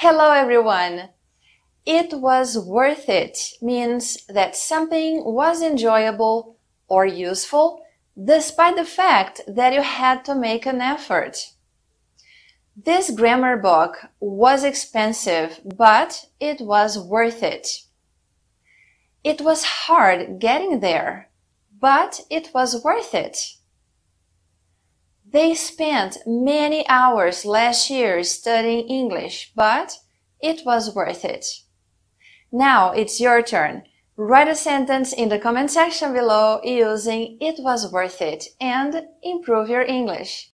Hello everyone! It was worth it means that something was enjoyable or useful despite the fact that you had to make an effort. This grammar book was expensive, but it was worth it. It was hard getting there, but it was worth it. They spent many hours last year studying English, but it was worth it. Now it's your turn. Write a sentence in the comment section below using it was worth it and improve your English.